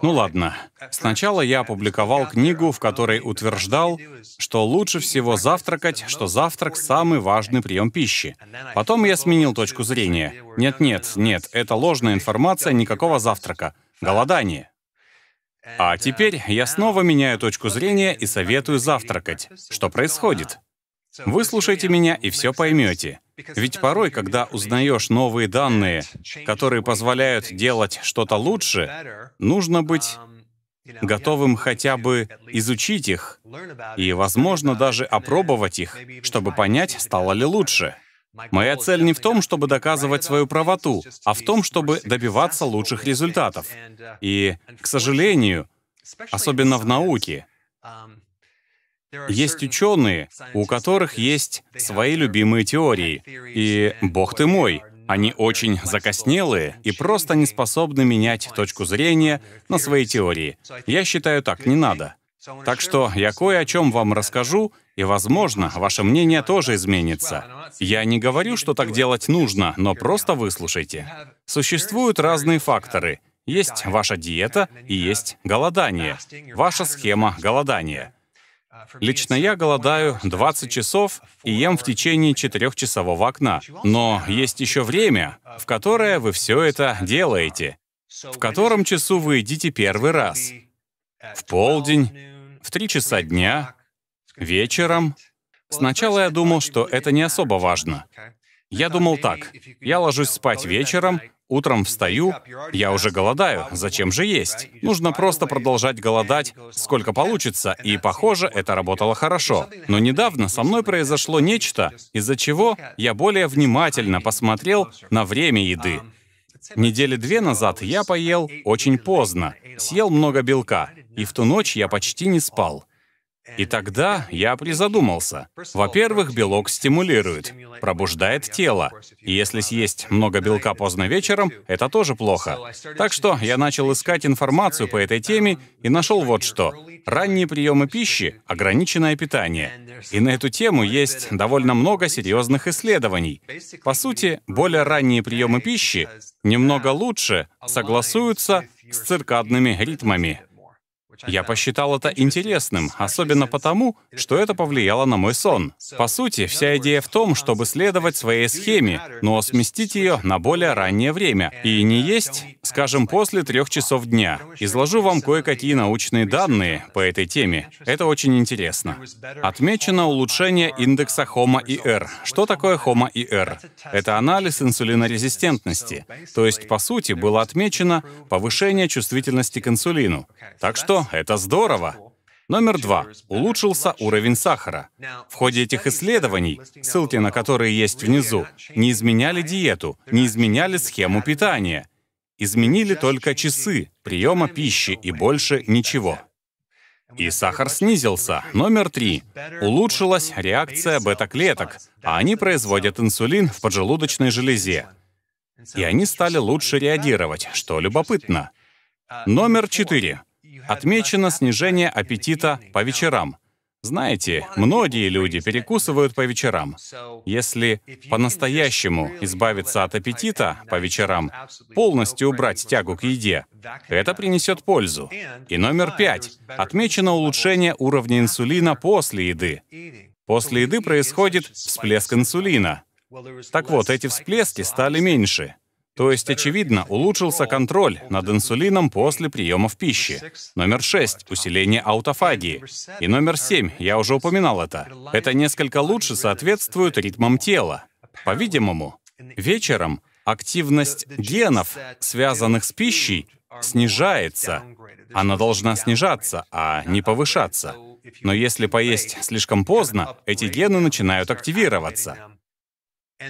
Ну ладно. Сначала я опубликовал книгу, в которой утверждал, что лучше всего завтракать, что завтрак — самый важный прием пищи. Потом я сменил точку зрения. Нет-нет, нет, это ложная информация, никакого завтрака. Голодание. А теперь я снова меняю точку зрения и советую завтракать. Что происходит? Выслушайте меня и все поймете. Ведь порой, когда узнаешь новые данные, которые позволяют делать что-то лучше, нужно быть готовым хотя бы изучить их и, возможно, даже опробовать их, чтобы понять, стало ли лучше. Моя цель не в том, чтобы доказывать свою правоту, а в том, чтобы добиваться лучших результатов. И, к сожалению, особенно в науке, есть ученые, у которых есть свои любимые теории. И, бог ты мой, они очень закоснелые и просто не способны менять точку зрения на свои теории. Я считаю, так не надо. Так что я кое о чем вам расскажу, и, возможно, ваше мнение тоже изменится. Я не говорю, что так делать нужно, но просто выслушайте. Существуют разные факторы. Есть ваша диета и есть голодание, ваша схема голодания. Лично я голодаю 20 часов и ем в течение четырехчасового окна. Но есть еще время, в которое вы все это делаете. В котором часу вы едите первый раз? В полдень, в три часа дня, вечером. Сначала я думал, что это не особо важно. Я думал так, я ложусь спать вечером, Утром встаю, я уже голодаю, зачем же есть? Нужно просто продолжать голодать, сколько получится, и, похоже, это работало хорошо. Но недавно со мной произошло нечто, из-за чего я более внимательно посмотрел на время еды. Недели две назад я поел очень поздно, съел много белка, и в ту ночь я почти не спал. И тогда я призадумался. Во-первых, белок стимулирует, пробуждает тело. И если съесть много белка поздно вечером, это тоже плохо. Так что я начал искать информацию по этой теме и нашел вот что. Ранние приемы пищи, ограниченное питание. И на эту тему есть довольно много серьезных исследований. По сути, более ранние приемы пищи немного лучше согласуются с циркадными ритмами. Я посчитал это интересным, особенно потому, что это повлияло на мой сон. По сути, вся идея в том, чтобы следовать своей схеме, но сместить ее на более раннее время и не есть, скажем, после трех часов дня. Изложу вам кое-какие научные данные по этой теме. Это очень интересно. Отмечено улучшение индекса HOMA IR. Что такое HOMA IR? Это анализ инсулинорезистентности. То есть, по сути, было отмечено повышение чувствительности к инсулину. Так что это здорово. Номер два. Улучшился уровень сахара. В ходе этих исследований, ссылки на которые есть внизу, не изменяли диету, не изменяли схему питания. Изменили только часы приема пищи и больше ничего. И сахар снизился. Номер три. Улучшилась реакция бета-клеток, а они производят инсулин в поджелудочной железе. И они стали лучше реагировать, что любопытно. Номер четыре отмечено снижение аппетита по вечерам. Знаете, многие люди перекусывают по вечерам. Если по-настоящему избавиться от аппетита по вечерам, полностью убрать тягу к еде, это принесет пользу. И номер пять. Отмечено улучшение уровня инсулина после еды. После еды происходит всплеск инсулина. Так вот, эти всплески стали меньше. То есть, очевидно, улучшился контроль над инсулином после приемов пищи. Номер шесть, усиление аутофагии. И номер семь. я уже упоминал это. Это несколько лучше соответствует ритмам тела. По-видимому, вечером активность генов, связанных с пищей, снижается. Она должна снижаться, а не повышаться. Но если поесть слишком поздно, эти гены начинают активироваться.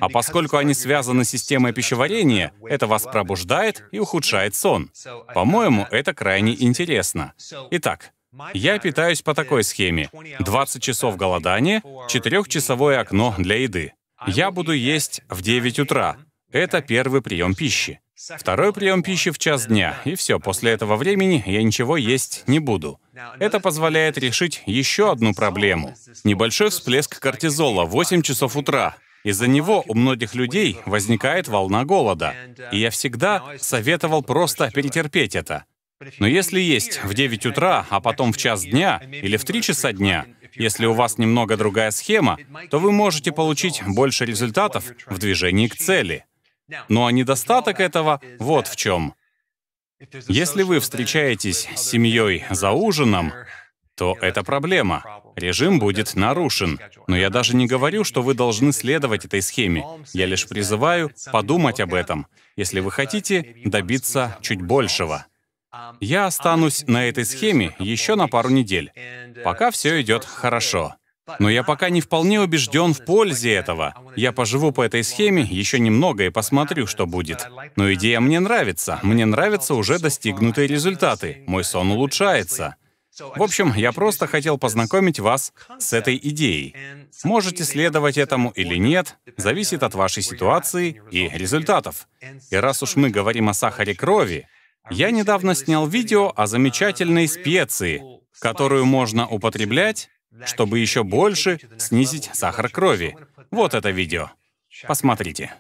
А поскольку они связаны с системой пищеварения, это вас пробуждает и ухудшает сон. По-моему, это крайне интересно. Итак, я питаюсь по такой схеме. 20 часов голодания, 4-часовое окно для еды. Я буду есть в 9 утра. Это первый прием пищи. Второй прием пищи в час дня, и все, после этого времени я ничего есть не буду. Это позволяет решить еще одну проблему. Небольшой всплеск кортизола, 8 часов утра. Из-за него у многих людей возникает волна голода. И я всегда советовал просто перетерпеть это. Но если есть в 9 утра, а потом в час дня или в 3 часа дня, если у вас немного другая схема, то вы можете получить больше результатов в движении к цели. Ну а недостаток этого вот в чем. Если вы встречаетесь с семьей за ужином, то это проблема. Режим будет нарушен. Но я даже не говорю, что вы должны следовать этой схеме. Я лишь призываю подумать об этом, если вы хотите добиться чуть большего. Я останусь на этой схеме еще на пару недель, пока все идет хорошо. Но я пока не вполне убежден в пользе этого. Я поживу по этой схеме еще немного и посмотрю, что будет. Но идея мне нравится. Мне нравятся уже достигнутые результаты. Мой сон улучшается. В общем, я просто хотел познакомить вас с этой идеей. Можете следовать этому или нет, зависит от вашей ситуации и результатов. И раз уж мы говорим о сахаре крови, я недавно снял видео о замечательной специи, которую можно употреблять, чтобы еще больше снизить сахар крови. Вот это видео. Посмотрите.